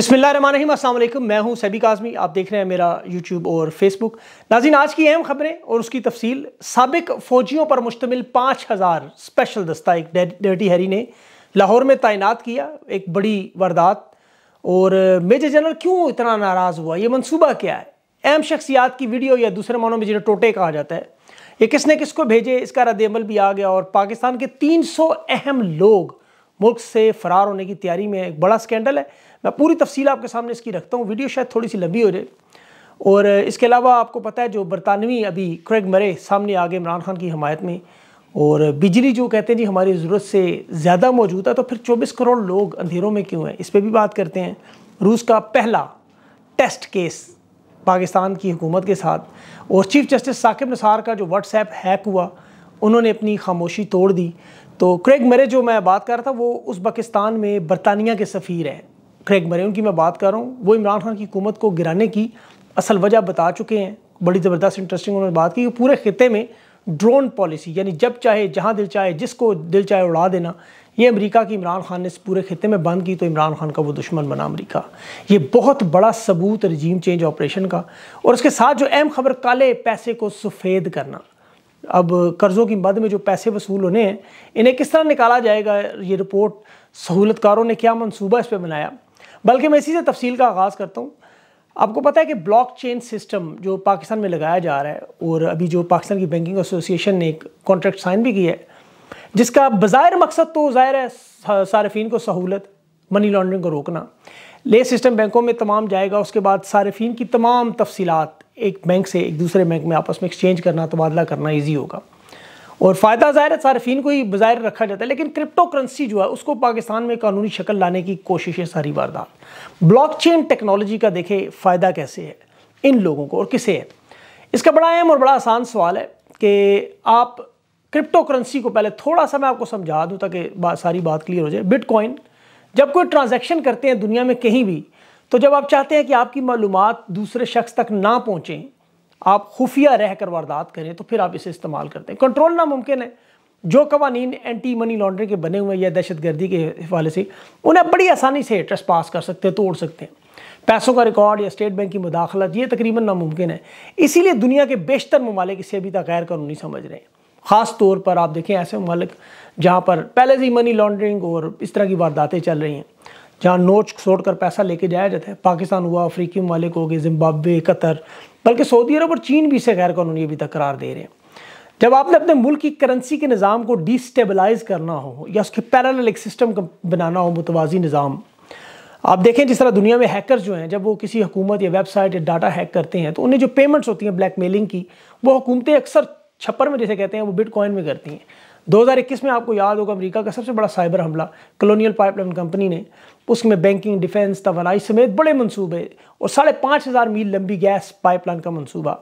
बिसमीम अल्लाम मैं हूं सभी काजमी आप देख रहे हैं मेरा यूट्यूब और फेसबुक नाजिन आज की अहम खबरें और उसकी तफसील सबक फ़ौजियों पर मुश्तमिल पाँच हज़ार स्पेशल दस्ता एक डर्टी हैरी ने लाहौर में तैनात किया एक बड़ी वारदात और मेजर जनरल क्यों इतना नाराज़ हुआ ये मनसूबा क्या है अहम शख्सियात की वीडियो या दूसरे मानों में जिन्हें टोटे कहा जाता है ये किसने किसको भेजे इसका रद्दमल भी आ गया और पाकिस्तान के तीन सौ अहम लोग मुल्क से फरार होने की तैयारी में एक बड़ा स्कैंडल है मैं पूरी तफसील आपके सामने इसकी रखता हूँ वीडियो शायद थोड़ी सी लंबी हो जाए और इसके अलावा आपको पता है जो बरतानवी अभी क्रेग मरे सामने आ गए इमरान खान की हमायत में और बिजली जो कहते हैं जी हमारी ज़रूरत से ज़्यादा मौजूद है तो फिर 24 करोड़ लोग अंधेरों में क्यों हैं इस पर भी बात करते हैं रूस का पहला टेस्ट केस पाकिस्तान की हुकूमत के साथ और चीफ जस्टिस साकिब निसार का जो व्हाट्सएप हैक हुआ उन्होंने अपनी खामोशी तोड़ दी तो क्रेग मरे जो मैं बात कर रहा था वो पाकिस्तान में बरतानिया के सफ़ीर हैं क्रेग मरे उनकी मैं बात कर रहा हूँ वो इमरान खान की हुकूमत को गिराने की असल वजह बता चुके हैं बड़ी ज़बरदस्त इंटरेस्टिंग उन्होंने बात की कि पूरे खत्े में ड्रोन पॉलिसी यानी जब चाहे जहाँ दिल चाहे जिसको दिल चाहे उड़ा देना ये अमेरिका की इमरान खान ने इस पूरे खत्े में बंद की तो इमरान खान का वो दुश्मन बना अमेरिका ये बहुत बड़ा सबूत रजीम चेंज ऑपरेशन का और उसके साथ जो अहम खबर काले पैसे को सफ़ेद करना अब कर्ज़ों की मद में जो पैसे वसूल होने हैं इन्हें किस तरह निकाला जाएगा ये रिपोर्ट सहूलतकारों ने क्या मनसूबा इस पर बनाया बल्कि मैं इसी से तफसील का आगाज़ करता हूँ आपको पता है कि ब्लॉक चेन सिस्टम जो पाकिस्तान में लगाया जा रहा है और अभी जो पाकिस्तान की बैंकिंग एसोसिएशन ने एक कॉन्ट्रैक्ट साइन भी किया है जिसका बाहिर मकसद तो ज़ाहिर है सार्फिन को सहूलत मनी लॉन्ड्रिंग को रोकना ले सिस्टम बैंकों में तमाम जाएगा उसके बाद सार्फिन की तमाम तफसीत एक बैंक से एक दूसरे बैंक में आपस में एक्सचेंज करना तबादला करना ईजी होगा और फ़ायदा ज़ाहिर है सार्फिन को ही बाहर रखा जाता है लेकिन क्रिप्टो करेंसी जो है उसको पाकिस्तान में कानूनी शक्ल लाने की कोशिश है सारी वारदात ब्लॉकचेन टेक्नोलॉजी का देखे फ़ायदा कैसे है इन लोगों को और किसे है इसका बड़ा अहम और बड़ा आसान सवाल है कि आप क्रिप्टो करेंसी को पहले थोड़ा सा मैं आपको समझा दूँ ताकि सारी बात क्लियर हो जाए बिटकॉइन जब कोई ट्रांजेक्शन करते हैं दुनिया में कहीं भी तो जब आप चाहते हैं कि आपकी मालूम दूसरे शख्स तक ना पहुँचें आप खुफिया रह कर वारदात करें तो फिर आप इसे इस्तेमाल करते हैं कंट्रोल नामुमकिन है जो कवानीन एंटी मनी लॉन्ड्रिंग के बने हुए या दहशत गर्दी के हवाले से उन्हें बड़ी आसानी से ट्रस्ट पास कर सकते हैं तोड़ सकते हैं पैसों का रिकॉर्ड या स्टेट बैंक की मुदाखलत ये तकरीबन नामुमकिन है इसीलिए दुनिया के बेशतर ममालिक इसे अभी तक गैर कानूनी समझ रहे हैं ख़ास तौर पर आप देखें ऐसे ममालिक जहाँ पर पहले से ही मनी लॉन्ड्रिंग और इस तरह की वारदातें चल रही हैं जहाँ नोच छोड़ कर पैसा लेके जाया जाता है पाकिस्तान हुआ अफ्रीकी ममालिक हो गए जिम्बाब्वे कतर बल्कि सऊदी अरब और चीन भी इसे गैर कानूनी अभी तक करार दे रहे हैं जब आपने अपने मुल्क की करेंसी के निज़ाम को डिस्टेबलाइज करना हो या उसके पैरल एक सिस्टम बनाना हो मुतवाजी निज़ाम आप देखें जिस तरह दुनिया में हैकर जो हैं जब वो किसी हुकूमत या वेबसाइट या डाटा हैक करते हैं तो उन्हें जो पेमेंट्स होती हैं ब्लैक मेलिंग की वो हुकूमतें अक्सर छप्पर में जैसे कहते हैं वो बिटकॉइन में करती हैं 2021 में आपको याद होगा अमेरिका का सबसे बड़ा साइबर हमला कलोनियल पाइपलाइन कंपनी ने उसमें बैंकिंग डिफेंस तवानाई समेत बड़े मनसूबे और साढ़े पाँच हज़ार मील लंबी गैस पाइपलाइन का मनसूबा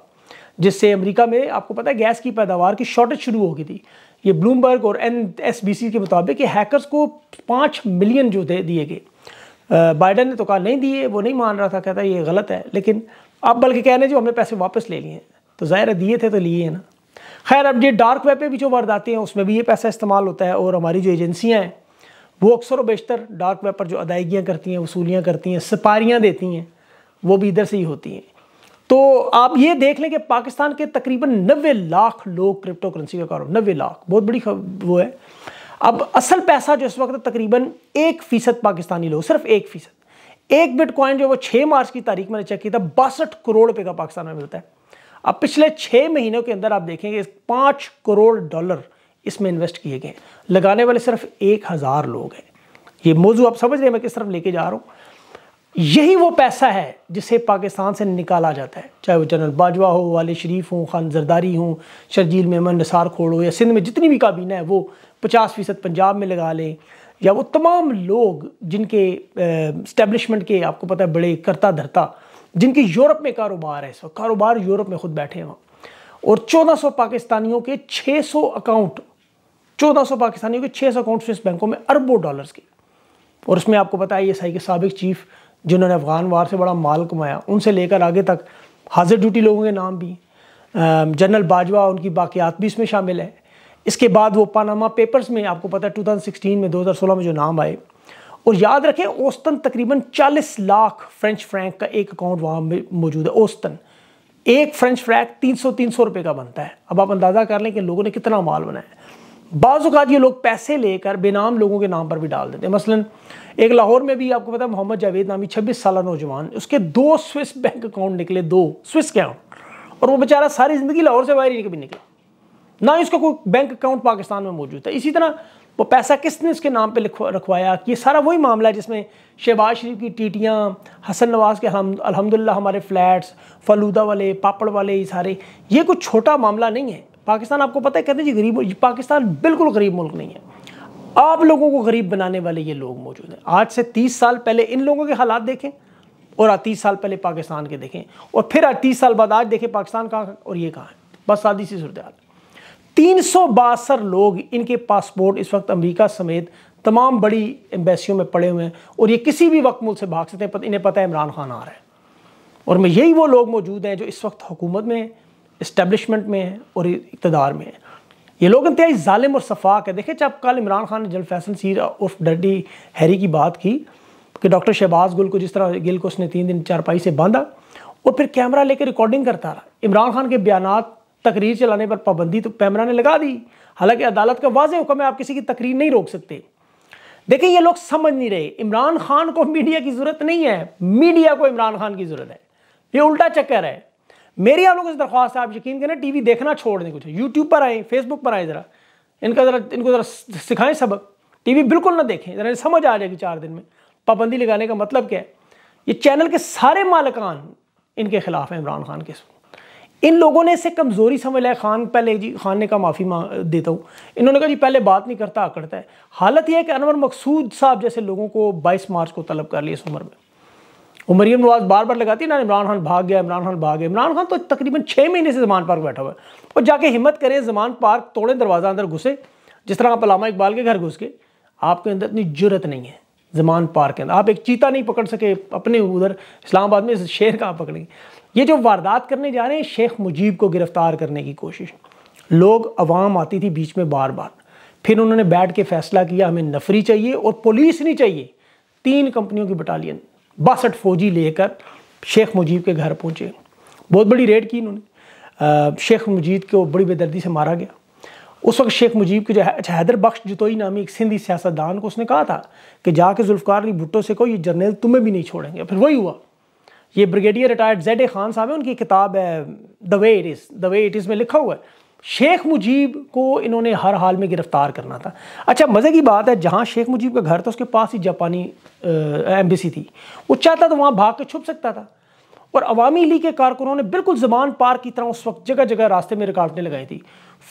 जिससे अमेरिका में आपको पता है गैस की पैदावार की शॉर्टेज शुरू हो गई थी ये ब्लूमबर्ग और एन एस बी सी के मुताबिक ये हैकरस को पाँच मिलियन जो दे दिए गए बाइडन ने तो कहा नहीं दिए वो नहीं मान रहा था कहता ये गलत है लेकिन अब बल्कि कह रहे हैं जो हमने पैसे वापस ले लिए हैं तो ज़ाहिर दिए थे तो लिए ना खैर अब ये डार्क वेब पे भी जो वर्ड आते हैं उसमें भी ये पैसा इस्तेमाल होता है और हमारी जो एजेंसियाँ हैं वो अक्सर व बेशतर डार्क वेब पर जो अदायगियाँ करती हैं वसूलियाँ करती हैं सिपारियाँ देती हैं वो भी इधर से ही होती हैं तो आप ये देख लें कि पाकिस्तान के तकरीबन नबे लाख लोग क्रिप्टो करेंसी का कारोबार नबे लाख बहुत बड़ी वो है अब असल पैसा जो इस वक्त तकरीबन एक फ़ीसद पाकिस्तानी लोग सिर्फ एक फ़ीसद एक बिटकॉइन जो वो छः मार्च की तारीख मैंने चेक किया था बासठ करोड़ रुपये का पाकिस्तान में मिलता है अब पिछले छः महीनों के अंदर आप देखेंगे पाँच करोड़ डॉलर इसमें इन्वेस्ट किए गए लगाने वाले सिर्फ एक हज़ार लोग हैं ये मौजू आप समझ रहे हैं मैं किस तरफ लेके जा रहा हूँ यही वो पैसा है जिसे पाकिस्तान से निकाला जाता है चाहे वो जनरल बाजवा हो वाले शरीफ हों खान जरदारी हों शर्जील मेमन निसार खोड़ हो या सिंध में जितनी भी काबीना है वो पचास फ़ीसद पंजाब में लगा लें या वो तमाम लोग जिनके स्टैब्लिशमेंट के आपको पता है बड़े करता धरता जिनके यूरोप में कारोबार है कारोबार यूरोप में खुद बैठे हैं वहाँ और 1400 पाकिस्तानियों के 600 अकाउंट 1400 पाकिस्तानियों के 600 अकाउंट स्विस बैंकों में अरबों डॉलर्स के और उसमें आपको पता है आई के सबक चीफ जिन्होंने अफगान वार से बड़ा माल कमाया उनसे लेकर आगे तक हाजिर ड्यूटी लोगों के नाम भी जनरल बाजवा उनकी बाकियात भी इसमें शामिल है इसके बाद वो पानामा पेपर्स में आपको पता है 2016 में 2016 में जो नाम आए और याद रखें औस्तन तकरीबन 40 लाख फ्रेंच फ्रैंक का एक अकाउंट वहाँ मौजूद है औस्तन एक फ्रेंच फ्रैंक 300 300 रुपए का बनता है अब आप अंदाज़ा कर लें कि लोगों ने कितना माल बनाया बाज़ात ये लोग पैसे लेकर बेनाम लोगों के नाम पर भी डाल देते हैं मसलन एक लाहौर में भी आपको पता है मोहम्मद जावेद नामी छब्बीस साल नौजवान उसके दो स्विस बैंक अकाउंट निकले दो स्विस के अकाउंट और वो बेचारा सारी ज़िंदगी लाहौर से बाहर ही कभी निकला ना ही उसका कोई बैंक अकाउंट पाकिस्तान में मौजूद है इसी तरह वो पैसा किसने उसके नाम पे रखवाया ये सारा वही मामला है जिसमें शहबाज शरीफ की टीटियाँ हसन नवाज़ के अलहमदिल्ला हमारे फ्लैट्स फलूदा वाले पापड़ वाले ये सारे ये कुछ छोटा मामला नहीं है पाकिस्तान आपको पता है कहते हैं जी गरीब पाकिस्तान बिल्कुल गरीब मुल्क नहीं है आप लोगों को गरीब बनाने वाले ये लोग मौजूद हैं आज से तीस साल पहले इन लोगों के हालात देखें और आज तीस साल पहले पाकिस्तान के देखें और फिर आज तीस साल बाद आज देखें पाकिस्तान कहाँ और ये कहाँ है बस सादी सी सूरत तीन लोग इनके पासपोर्ट इस वक्त अमेरिका समेत तमाम बड़ी एम्बेसियों में पड़े हुए हैं और ये किसी भी वक्त मुल्क से भाग सकते हैं पत, इन्हें पता है इमरान खान आ रहा है और मैं यही वो लोग मौजूद हैं जो इस वक्त हुकूमत में इस्टेबलिशमेंट में हैं और इकतदार में हैं ये लोग इंतहाई ालिम और शफाक है देखे जब कल इमरान खान ने जल फैसल सीर उर्फ डर्टी हैरी की बात की कि डॉक्टर शहबाज गुल को जिस तरह गिल को उसने तीन दिन चारपाई से बांधा और फिर कैमरा लेकर रिकॉर्डिंग करता रहा इमरान खान के बयान तकरीर चलाने पर पाबंदी तो पैमरा ने लगा दी हालांकि अदालत का वाज हुक्म है आप किसी की तकरीर नहीं रोक सकते देखिए ये लोग समझ नहीं रहे इमरान खान को मीडिया की ज़रूरत नहीं है मीडिया को इमरान खान की ज़रूरत है ये उल्टा चक्कर है मेरी आप लोगों से दरख्वास्त है आप यकीन करें टीवी देखना छोड़ दें कुछ यूट्यूब पर आए फेसबुक पर आए ज़रा इनका ज़रा इनको ज़रा सिखाएं सबक टीवी बिल्कुल ना देखें ज़रा समझ आ जाएगी चार दिन में पाबंदी लगाने का मतलब क्या है ये चैनल के सारे मालकान इनके खिलाफ हैं इमरान खान के इन लोगों ने इसे कमज़ोरी समझ लिया खान पहले जी खान ने कहा माफ़ी देता हूँ इन्होंने कहा जी पहले बात नहीं करता आकड़ता है हालत यह है कि अनवर मकसूद साहब जैसे लोगों को 22 मार्च को तलब कर लिया इस उम्र में उमरियम नवाज बार बार लगाती है ना इमरान खान भाग गया इमरान खान भाग गया इमरान खान तो तकरीबन छः महीने से जमान पार्क बैठा हुआ है और जाके हिम्मत करें जमान पार्क तोड़े दरवाज़ा अंदर घुसे जिस तरह आप इकबाल के घर घुस के आपके अंदर इतनी जरूरत नहीं है जमान पार्क के अंदर आप एक चीता नहीं पकड़ सके अपने उधर इस्लामाबाद में शेर कहाँ पकड़ेंगे ये जो वारदात करने जा रहे हैं शेख मुजीब को गिरफ़्तार करने की कोशिश लोग अवाम आती थी बीच में बार बार फिर उन्होंने बैठ के फैसला किया हमें नफरी चाहिए और पुलिस नहीं चाहिए तीन कंपनियों की बटालियन बासठ फौजी लेकर शेख मुजीब के घर पहुँचे बहुत बड़ी रेड की इन्होंने शेख मुजीद को बड़ी बेदर्दी से मारा गया उस वक्त शेख मुजीब के जो है अच्छा हैदर बख्श जितोई नामी एक सिंधी सियासतदान को उसने कहा था कि जाके जुल्फ़ार अली भुट्टो से कहो ये जर्नल तुम्हें भी नहीं छोड़ेंगे फिर वही हुआ ये brigadier retired Z A Khan साहब है उनकी किताब है the way it is the way it is में लिखा हुआ है शेख मुजीब को इन्होंने हर हाल में गिरफ्तार करना था अच्छा मज़े की बात है जहाँ शेख मुजीब का घर था उसके पास ही जापानी एम्बेसी थी वो चाहता तो वहाँ भाग के छुप सकता था और अवामी लीग के कारकुनों ने बिल्कुल जबान पार की तरह उस वक्त जगह जगह रास्ते में रिकावटें लगाई थी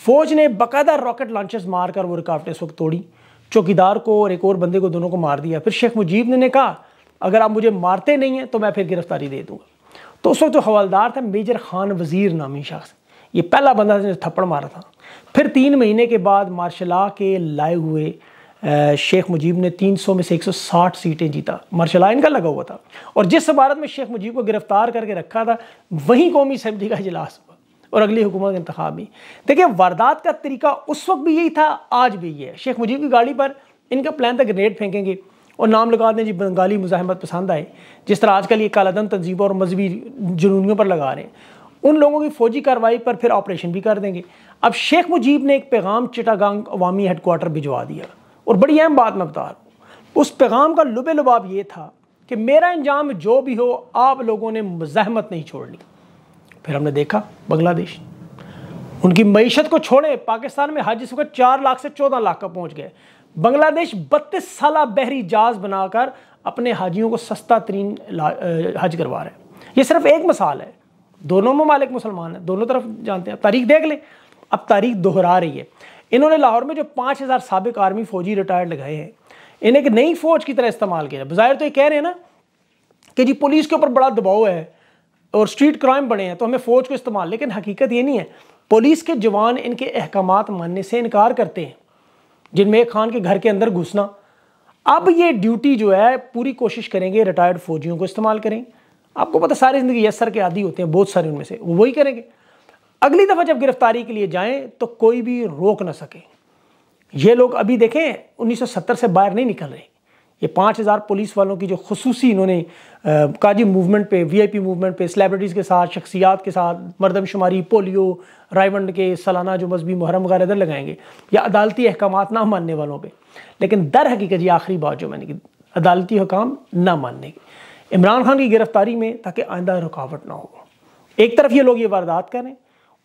फौज ने बाकायदा रॉकेट लॉन्चर्स मारकर वो रुकावटें इस वक्त तोड़ी चौकीदार को और एक और बंदे को दोनों को मार दिया फिर शेख मुजीब ने, कहा अगर आप मुझे मारते नहीं हैं तो मैं फिर गिरफ्तारी दे दूँगा तो उस वक्त जो हवलदार था मेजर खान वजीर नामी शख्स ये पहला बंदा था जिसने थप्पड़ मारा था फिर तीन महीने के बाद मार्शला के लाए हुए शेख मुजीब ने 300 में से 160 सीटें जीता मार्शला इनका लगा हुआ था और जिस अबारत में शेख मुजीब को गिरफ्तार करके रखा था वहीं कौमी असम्बली का इजलास हुआ और अगली हुकूमत का इंतखा भी देखिए वारदात का तरीका उस वक्त भी यही था आज भी ये शेख मुजीब की गाड़ी पर इनका प्लान था ग्रेनेड फेंकेंगे और नाम लगा दें जी बंगाली मुजाहमत पसंद आए जिस तरह आजकल ये कालादन तंजीबों और मजहबी जुनूनियों पर लगा रहे हैं उन लोगों की फौजी कार्रवाई पर फिर ऑपरेशन भी कर देंगे अब शेख मुजीब ने एक पैगाम चिटागंग अवामी हेडकोार्टर भिजवा दिया और बड़ी अहम बात मैं बता रहा हूँ उस पैगाम का लुबे लुबाब ये था कि मेरा इंजाम जो भी हो आप लोगों ने मजाहमत नहीं छोड़ ली फिर हमने देखा बांग्लादेश उनकी मीशत को छोड़े पाकिस्तान में हज इस वक्त चार लाख से चौदह लाख का पहुंच गए बांग्लादेश बत्तीस साल बहरी जहाज बनाकर अपने हाजियों को सस्ता तरीन हज करवा रहे हैं ये सिर्फ एक मिसाल है दोनों ममालिक मुसलमान हैं दोनों तरफ जानते हैं तारीख देख लें अब तारीख दोहरा रही है इन्होंने लाहौर में जो पाँच हज़ार सबक आर्मी फ़ौजी रिटायर्ड लगाए हैं इन्हें एक नई फ़ौज की तरह इस्तेमाल किया बाहर तो ये कह रहे हैं ना कि जी पुलिस के ऊपर बड़ा दबाव है और स्ट्रीट क्राइम बढ़े हैं तो हमें फ़ौज को इस्तेमाल लेकिन हकीकत ये नहीं है पुलिस के जवान इनके अहकाम मानने से इनकार करते हैं जिनमें खान के घर के अंदर घुसना अब ये ड्यूटी जो है पूरी कोशिश करेंगे रिटायर्ड फौजियों को इस्तेमाल करें आपको पता सारी ज़िंदगी यस सर के आदि होते हैं बहुत सारे उनमें से वो वही करेंगे अगली दफ़ा जब गिरफ्तारी के लिए जाएं तो कोई भी रोक ना सके ये लोग अभी देखें 1970 से बाहर नहीं निकल रहे ये पाँच हज़ार पुलिस वालों की जो खसूसी इन्होंने काजी मूवमेंट पे वीआईपी मूवमेंट पे सेलेब्रिटीज़ के साथ शख्सियात के साथ मरदमशुमारी पोलियो रायवंड के सालाना जो मजहबी मुहरम वगैरह इधर लगाएंगे या अदालती अहकाम ना मानने वालों पर लेकिन दर हकीकत ये आखिरी बात जो मैंने की अदालती हकाम ना मानने की इमरान खान की गिरफ्तारी में ताकि आइंदा रुकावट ना हो एक तरफ ये लोग ये वारदात करें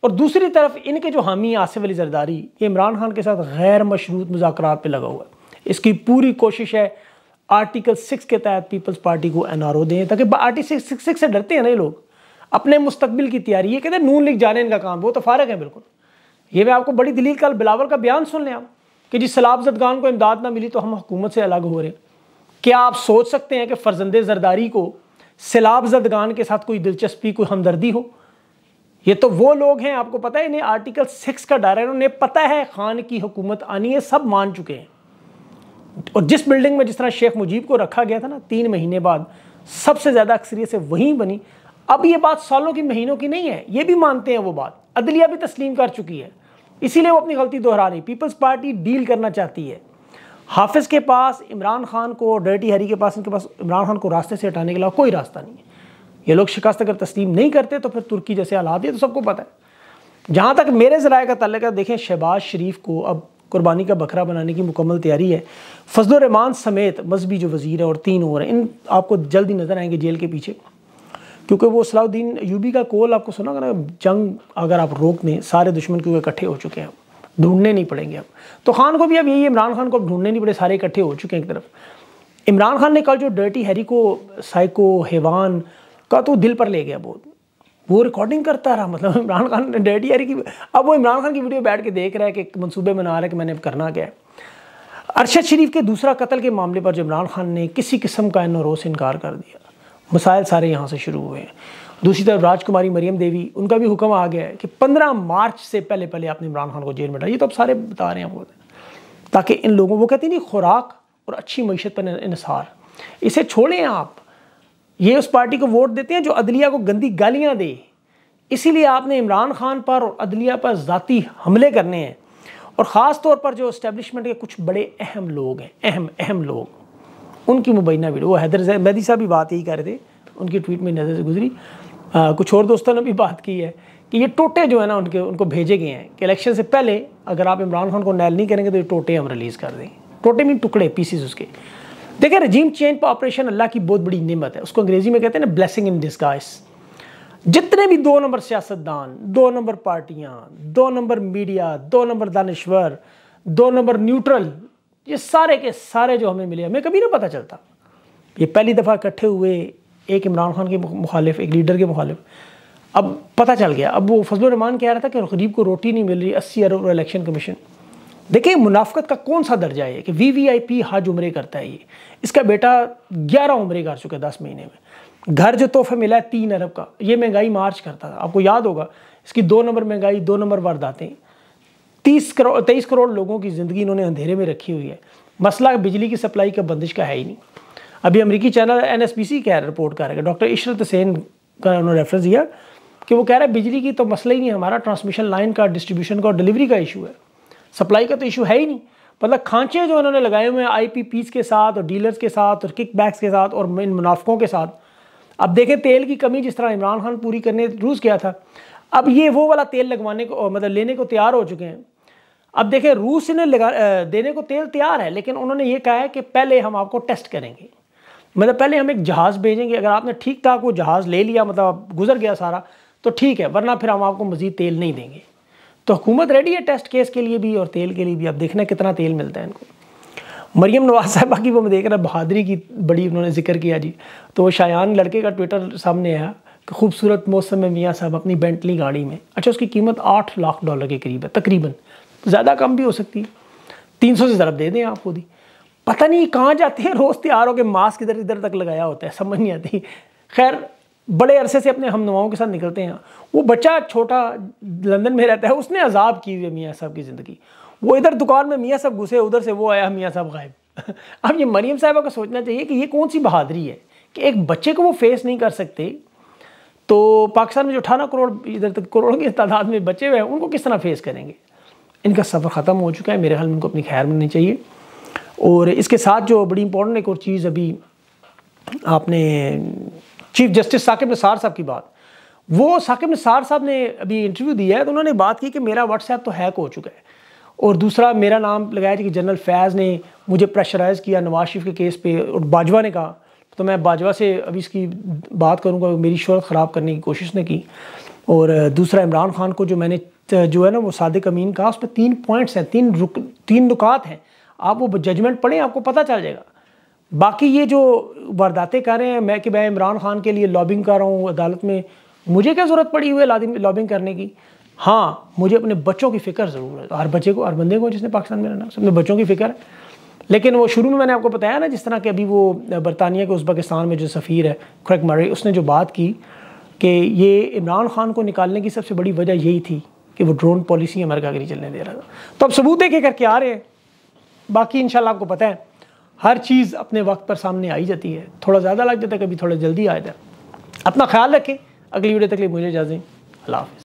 और दूसरी तरफ इनके जो हामी आसिफ अली जरदारी ये इमरान खान के साथ गैर मशरूत मुजाकर पर लगा हुआ है इसकी पूरी कोशिश है आर्टिकल सिक्स के तहत पीपल्स पार्टी को एन आर ओ दें ताकि आर्टिकल सिक्स सिक्स से डरते हैं ना ये लोग अपने मुस्तबिल की तैयारी ये कहते हैं नून लीग जाने इनका काम वो तो फारक है बिल्कुल ये मैं आपको बड़ी दलील कल बिलावर का बयान सुन लें आप कि जी सलाब जदगान को इमदाद ना मिली तो हम हुकूमत से अलग हो रहे हैं क्या आप सोच सकते हैं कि फर्जंद जरदारी को सैलाब जदगान के साथ कोई दिलचस्पी कोई हमदर्दी हो ये तो वो लोग हैं आपको पता है इन्हें आर्टिकल सिक्स का डायरेक्ट उन्हें पता है खान की हुकूमत आनी है सब मान चुके हैं और जिस बिल्डिंग में जिस तरह शेख मुजीब को रखा गया था ना तीन महीने बाद सबसे ज़्यादा अक्सरियत से वहीं बनी अब ये बात सालों की महीनों की नहीं है ये भी मानते हैं वो बात अदलिया भी तस्लीम कर चुकी है इसीलिए वो अपनी गलती दोहरा रही पीपल्स पार्टी डील करना चाहती है हाफिज़ के पास इमरान खान को डर्टी हरी के पास इनके पास इमरान खान को रास्ते से हटाने के अलावा कोई रास्ता नहीं है ये लोग शिकस्त अगर तस्लीम नहीं करते तो फिर तुर्की जैसे हालात ये तो सबको पता है जहाँ तक मेरे ज़राए का तल्लक है देखें शहबाज शरीफ को अब कुर्बानी का बकरा बनाने की मुकम्मल तैयारी है फजल रहमान समेत मजहबी जो वजीर है और तीन और हैं इन आपको जल्दी नज़र आएंगे जेल के पीछे क्योंकि वो सलाउद्दीन यूबी का कोल आपको सुना ना जंग अगर आप रोक दें सारे दुश्मन क्योंकि इकट्ठे हो चुके हैं ढूंढने नहीं पड़ेंगे अब तो खान को भी अब यही इमरान खान को अब ढूंढने नहीं पड़े सारे इकट्ठे हो चुके हैं एक तरफ इमरान खान ने कल जो डर्टी हैरी को साइको हैवान का तो दिल पर ले गया बहुत वो रिकॉर्डिंग करता रहा मतलब इमरान खान ने डेड यारी की अब वो इमरान खान की वीडियो बैठ के देख रहा है कि मनसूबे बना रहा है कि मैंने करना क्या है अरशद शरीफ के दूसरा कत्ल के मामले पर जो इमरान खान ने किसी किस्म का इन रोस इनकार कर दिया मसाइल सारे यहाँ से शुरू हुए हैं दूसरी तरफ राजकुमारी मरियम देवी उनका भी हुक्म आ गया है कि 15 मार्च से पहले पहले आपने इमरान खान को जेल में डालिए तो आप सारे बता रहे हैं वो ताकि इन लोगों वो कहती नहीं खुराक और अच्छी मीशत पर इसार इसे छोड़ें आप ये उस पार्टी को वोट देते हैं जो अदलिया को गंदी गालियाँ दे इसीलिए आपने इमरान खान पर और अदलिया पर ज़ाती हमले करने हैं और ख़ास तौर पर जो इस्टेबलिशमेंट के कुछ बड़े अहम लोग हैं अहम अहम लोग उनकी मुबैना वीडियो वो हैदर मैदी साहब भी बात यही कर रहे थे उनकी ट्वीट में नज़र से गुजरी आ, कुछ और दोस्तों ने भी बात की है कि ये टोटे जो है ना उनके उनको भेजे गए हैं कि इलेक्शन से पहले अगर आप इमरान खान को नैल नहीं करेंगे तो ये टोटे हम रिलीज़ कर देंगे टोटे मीन टुकड़े पीसीस उसके देखिए रजीम चेंज पर ऑपरेशन अल्लाह की बहुत बड़ी नमत है उसको अंग्रेजी में कहते हैं ना ब्लेसिंग इन डिस्गाइस जितने भी दो नंबर सियासतदान दो नंबर पार्टियाँ दो नंबर मीडिया दो नंबर दानश्वर दो नंबर न्यूट्रल ये सारे के सारे जो हमें मिले हमें कभी ना पता चलता ये पहली दफ़ा इकट्ठे हुए एक इमरान खान के मुखालिफ एक लीडर के मुखालिफ अब पता चल गया अब वो फजल रहमान कह रहा था कि गरीब को रोटी नहीं मिल रही अस्सी अरब इलेक्शन कमीशन देखिए मुनाफ़त का कौन सा दर्जा है कि वी वी आई पी हाज उम्र करता है ये इसका बेटा ग्यारह उम्र कर चुका है दस महीने में घर जो तोहफे मिला है तीन अरब का ये महंगाई मार्च करता था आपको याद होगा इसकी दो नंबर महंगाई दो नंबर वारदातें तीस करोड़ तेईस करोड़ लोगों की ज़िंदगी इन्होंने अंधेरे में रखी हुई है मसला बिजली की सप्लाई का बंदिश का है ही नहीं अभी अमरीकी channel N S P C कह है रिपोर्ट कर रहा है डॉक्टर इशरत हुसैन का उन्होंने रेफरेंस दिया कि वो कह रहा है बिजली की तो मसला ही नहीं हमारा ट्रांसमिशन लाइन का डिस्ट्रीब्यूशन का और डिलीवरी का इशू है सप्लाई का तो इशू है ही नहीं मतलब खांचे जो इन्होंने लगाए हुए हैं आई के साथ और डीलर्स के साथ और किक के साथ और इन मुनाफों के साथ अब देखें तेल की कमी जिस तरह इमरान खान पूरी करने रूस गया था अब ये वो वाला तेल लगवाने को मतलब लेने को तैयार हो चुके हैं अब देखें रूस ने लगा देने को तेल तैयार है लेकिन उन्होंने ये कहा है कि पहले हम आपको टेस्ट करेंगे मतलब पहले हम एक जहाज़ भेजेंगे अगर आपने ठीक ठाक वो जहाज़ ले लिया मतलब गुजर गया सारा तो ठीक है वरना फिर हम आपको मज़ीद तेल नहीं देंगे तो हुकूमत रेडी है टेस्ट केस के लिए भी और तेल के लिए भी अब देखना कितना तेल मिलता है इनको मरियम नवाज साहबा की वो मैं देख रहा बहादरी की बड़ी उन्होंने जिक्र किया जी तो वो शायान लड़के का ट्विटर सामने आया कि खूबसूरत मौसम में मियाँ साहब अपनी बेंटली गाड़ी में अच्छा उसकी कीमत आठ लाख डॉलर के करीब है तकरीबन ज़्यादा कम भी हो सकती है तीन सौ से ज़रा दे दें आप खुद ही पता नहीं कहाँ जाते हैं रोज़ तैयार हो के मास्क इधर इधर तक लगाया होता है समझ नहीं आती खैर बड़े अरसे से अपने हम नवाओं के साथ निकलते हैं वो बच्चा छोटा लंदन में रहता है उसने अजाब की हुई है मियाँ साहब की ज़िंदगी वो इधर दुकान में मियाँ साहब घुसे उधर से वो आया मियाँ साहब गायब अब ये मरीम साहबा को सोचना चाहिए कि ये कौन सी बहादरी है कि एक बच्चे को वो फेस नहीं कर सकते तो पाकिस्तान में जो अठारह करोड़ इधर तक करोड़ों की तादाद में बचे हुए हैं उनको किस तरह फेस करेंगे इनका सफ़र ख़त्म हो चुका है मेरे ख्याल में उनको अपनी खैर मिलनी चाहिए और इसके साथ जो बड़ी इंपॉर्टेंट एक और चीज़ अभी आपने चीफ जस्टिस साकिब निसार साहब की बात वो साकिब निसार साहब ने अभी इंटरव्यू दिया है तो उन्होंने बात की कि मेरा व्हाट्सएप तो हैक हो चुका है और दूसरा मेरा नाम लगाया कि जनरल फैज़ ने मुझे प्रेशराइज़ किया नवाज शरीफ के केस पे और बाजवा ने कहा तो मैं बाजवा से अभी इसकी बात करूँगा मेरी शहरत ख़राब करने की कोशिश ने की और दूसरा इमरान खान को जो मैंने जो है ना वो सादिक अमीन कहा उस पर तीन पॉइंट्स हैं तीन रुक तीन नुकात हैं आप वो जजमेंट पढ़ें आपको पता चल जाएगा बाकी ये जो वारदातें कर रहे हैं मैं कि मैं इमरान खान के लिए लॉबिंग कर रहा हूँ अदालत में मुझे क्या ज़रूरत पड़ी हुई है लॉबिंग करने की हाँ मुझे अपने बच्चों की फ़िक्र ज़रूर है हर बच्चे को हर बंदे को जिसने पाकिस्तान में रहना अपने बच्चों की फ़िक्र है लेकिन वो शुरू में मैंने आपको बताया ना जिस तरह के अभी वो बरतानिया के उज़्बेकिस्तान में जो सफ़ीर है क्रैक मर उसने जो बात की कि ये इमरान खान को निकालने की सबसे बड़ी वजह यही थी कि वो ड्रोन पॉलिसी अमेरिका के लिए चलने दे रहा था तो अब सबूत देखे करके आ रहे हैं बाकी इन आपको पता है हर चीज़ अपने वक्त पर सामने आई जाती है थोड़ा ज़्यादा लग जाता है कभी थोड़ा जल्दी आ जाता है अपना ख्याल रखें अगली वीडियो तक लिए मुझे इजाज़ें अल्लाह हाफ